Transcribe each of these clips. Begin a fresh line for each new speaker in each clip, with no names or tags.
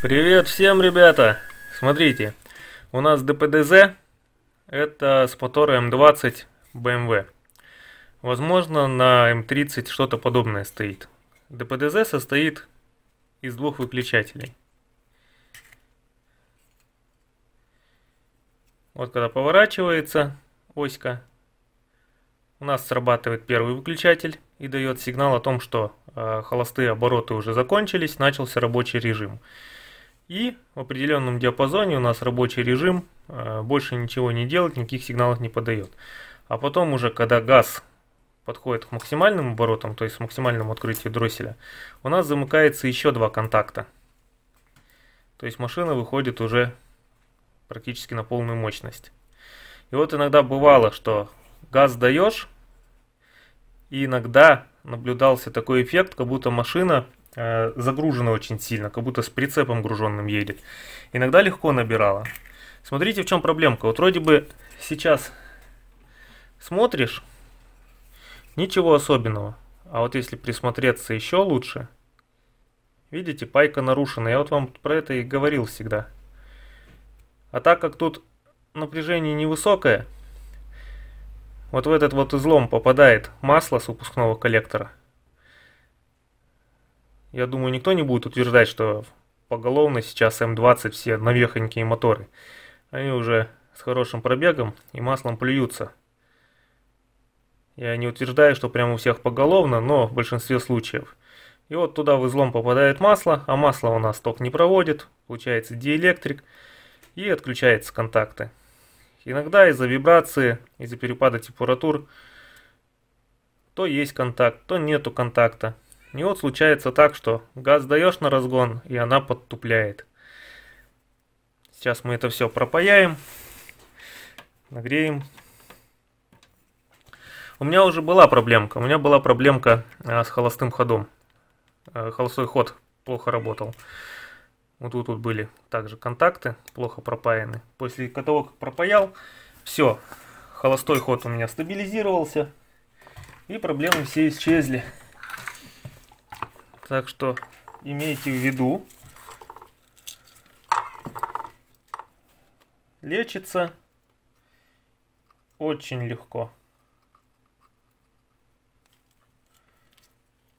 Привет всем, ребята! Смотрите, у нас ДПДЗ, это с мотором М20 BMW. Возможно, на М30 что-то подобное стоит. ДПДЗ состоит из двух выключателей. Вот когда поворачивается оська, у нас срабатывает первый выключатель и дает сигнал о том, что э, холостые обороты уже закончились, начался рабочий режим. И в определенном диапазоне у нас рабочий режим э, больше ничего не делает, никаких сигналов не подает. А потом уже, когда газ подходит к максимальным оборотам, то есть к максимальному открытию дросселя, у нас замыкается еще два контакта. То есть машина выходит уже практически на полную мощность. И вот иногда бывало, что газ даешь, и иногда наблюдался такой эффект, как будто машина Э, загружена очень сильно, как будто с прицепом груженным едет. Иногда легко набирала. Смотрите, в чем проблемка. Вот вроде бы сейчас смотришь, ничего особенного. А вот если присмотреться еще лучше, видите, пайка нарушена. Я вот вам про это и говорил всегда. А так как тут напряжение невысокое, вот в этот вот излом попадает масло с выпускного коллектора. Я думаю, никто не будет утверждать, что поголовно сейчас М20 все новехонькие моторы. Они уже с хорошим пробегом и маслом плюются. Я не утверждаю, что прямо у всех поголовно, но в большинстве случаев. И вот туда в излом попадает масло, а масло у нас ток не проводит, получается диэлектрик и отключаются контакты. Иногда из-за вибрации, из-за перепада температур, то есть контакт, то нету контакта. И вот случается так, что газ даешь на разгон, и она подтупляет. Сейчас мы это все пропаяем, нагреем. У меня уже была проблемка. У меня была проблемка э, с холостым ходом. Э, холостой ход плохо работал. Вот тут вот были также контакты, плохо пропаяны. После того, как пропаял, все, холостой ход у меня стабилизировался. И проблемы все исчезли. Так что имейте в виду. Лечится очень легко.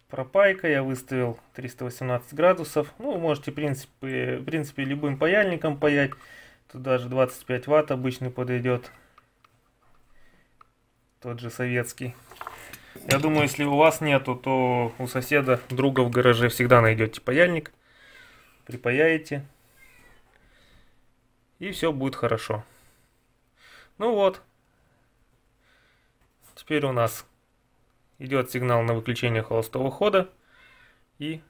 Пропайка я выставил 318 градусов. Ну, вы можете, в принципе, в принципе, любым паяльником паять. Тут даже 25 ватт обычный подойдет. Тот же советский. Я думаю, если у вас нету, то у соседа, друга в гараже всегда найдете паяльник. Припаяете. И все будет хорошо. Ну вот. Теперь у нас идет сигнал на выключение холостого хода и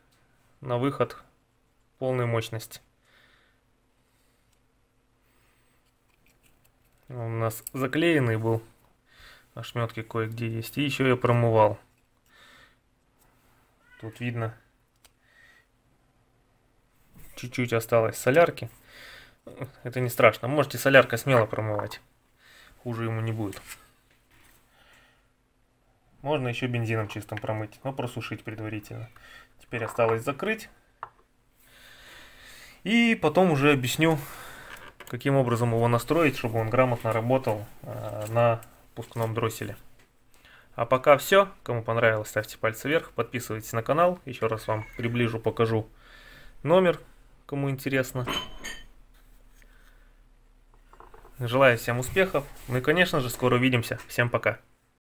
на выход полной мощности. Он у нас заклеенный был. Ошметки кое-где есть. И еще я промывал. Тут видно. Чуть-чуть осталось солярки. Это не страшно. Можете солярка смело промывать. Хуже ему не будет. Можно еще бензином чистым промыть, но просушить предварительно. Теперь осталось закрыть. И потом уже объясню, каким образом его настроить, чтобы он грамотно работал э, на спускном дросселе. А пока все. Кому понравилось, ставьте пальцы вверх, подписывайтесь на канал. Еще раз вам приближу, покажу номер, кому интересно. Желаю всем успехов. Ну и, конечно же, скоро увидимся. Всем пока.